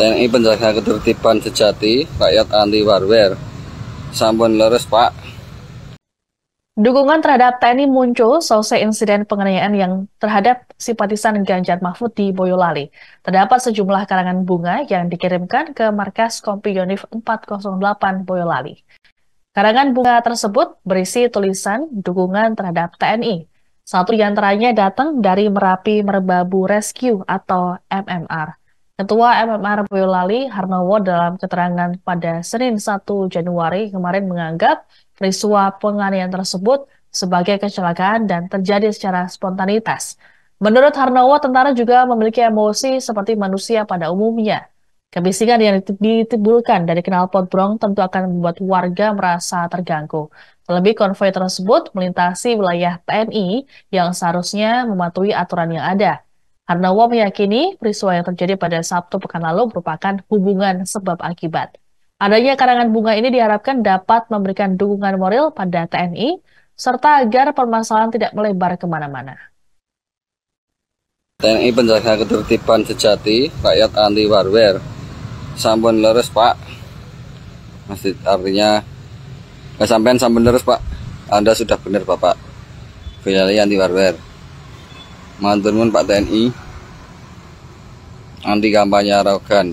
TNI penjaga ketertiban sejati rakyat anti warware sampun leres pak Dukungan terhadap TNI muncul selesai insiden penganiayaan yang terhadap simpatisan Ganjar Mahfud di Boyolali. Terdapat sejumlah karangan bunga yang dikirimkan ke markas Kompi Yonif 408 Boyolali. Karangan bunga tersebut berisi tulisan dukungan terhadap TNI. Satu diantaranya datang dari Merapi Merbabu Rescue atau MMR. Ketua MMR Boyolali Harnowo dalam keterangan pada Senin 1 Januari kemarin menganggap peristiwa penganiayaan tersebut sebagai kecelakaan dan terjadi secara spontanitas. Menurut Harnowo, tentara juga memiliki emosi seperti manusia pada umumnya. Kebisingan yang ditimbulkan dari knalpot brong tentu akan membuat warga merasa terganggu. Terlebih konvoy tersebut melintasi wilayah TNI yang seharusnya mematuhi aturan yang ada. Harnawa meyakini peristiwa yang terjadi pada Sabtu pekan lalu merupakan hubungan sebab akibat. Adanya karangan bunga ini diharapkan dapat memberikan dukungan moral pada TNI, serta agar permasalahan tidak melebar kemana-mana. TNI penjaga ketertiban sejati, rakyat anti warware. Sampun leres pak, masih artinya eh, sampean sampun leres pak, Anda sudah benar bapak. Finalnya anti warware pun Pak TNI anti kampanye arogan